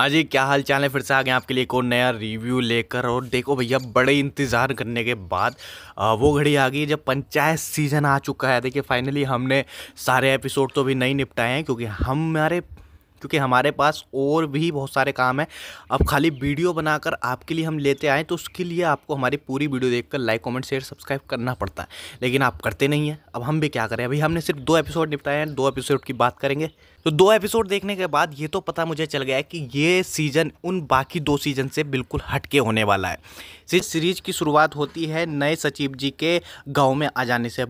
हाँ जी क्या हाल चाल है फिर से आ गए आपके लिए एक और नया रिव्यू लेकर और देखो भैया बड़े इंतज़ार करने के बाद वो घड़ी आ गई जब पंचायत सीज़न आ चुका है देखिए फाइनली हमने सारे एपिसोड तो भी नहीं निपटाए हैं क्योंकि हमारे क्योंकि हमारे पास और भी बहुत सारे काम हैं अब खाली वीडियो बनाकर आपके लिए हम लेते आएँ तो उसके लिए आपको हमारी पूरी वीडियो देखकर लाइक कमेंट शेयर सब्सक्राइब करना पड़ता है लेकिन आप करते नहीं हैं अब हम भी क्या करें अभी हमने सिर्फ दो एपिसोड निपटाए हैं दो एपिसोड की बात करेंगे तो दो एपिसोड देखने के बाद ये तो पता मुझे चल गया है कि ये सीज़न उन बाकी दो सीज़न से बिल्कुल हटके होने वाला है सीरीज की शुरुआत होती है नए सचिव जी के गाँव में आ जाने से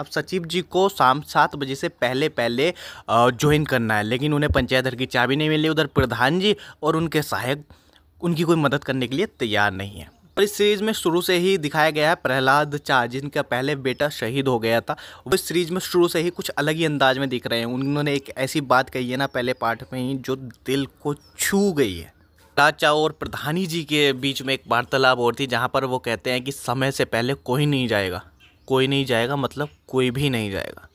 अब सचिव जी को शाम सात बजे से पहले पहले ज्वाइन करना है लेकिन उन्हें पंचायत घर की चाबी नहीं मिली उधर प्रधान जी और उनके सहायक उनकी कोई मदद करने के लिए तैयार नहीं है और इस सीरीज़ में शुरू से ही दिखाया गया है प्रहलाद चा जिनका पहले बेटा शहीद हो गया था वो इस सीरीज़ में शुरू से ही कुछ अलग ही अंदाज में दिख रहे हैं उन्होंने एक ऐसी बात कही है ना पहले पार्ट में ही जो दिल को छू गई है राजा और प्रधानी जी के बीच में एक वार्तालाप और थी जहाँ पर वो कहते हैं कि समय से पहले कोई नहीं जाएगा कोई नहीं जाएगा मतलब कोई भी नहीं जाएगा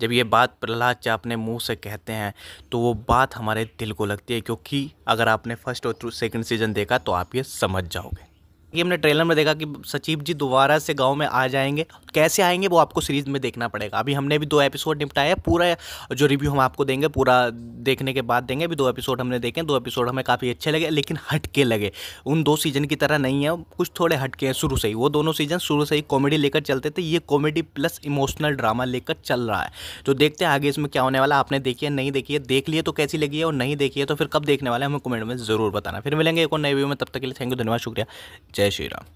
जब ये बात प्रहलाद चा अपने मुंह से कहते हैं तो वो बात हमारे दिल को लगती है क्योंकि अगर आपने फर्स्ट और सेकंड सीज़न देखा तो आप ये समझ जाओगे कि हमने ट्रेलर में देखा कि सचिव जी दोबारा से गांव में आ जाएंगे कैसे आएंगे वो आपको सीरीज में देखना पड़ेगा अभी हमने भी दो एपिसोड निपटाया पूरा जो रिव्यू हम आपको देंगे पूरा देखने के बाद देंगे अभी दो एपिसोड हमने देखे दो एपिसोड हमें काफ़ी अच्छे लगे लेकिन हटके लगे उन दो सीजन की तरह नहीं है कुछ थोड़े हटके हैं शुरू से ही वो दोनों सीजन शुरू से ही कॉमेडी लेकर चलते थे ये कॉमेडी प्लस इमोशनल ड्रामा लेकर चल रहा है तो देखते हैं आगे इसमें क्या होने वाला आपने देखिए नहीं देखिए देख लिए तो कैसी लगी है और नहीं देखिए तो फिर कब देखने वाला है हमें कॉमेंट में ज़रूर बताना फिर मिलेंगे एक और नए व्यू में तब तक के लिए थैंक यू धन्यवाद शुक्रिया जय श्री राम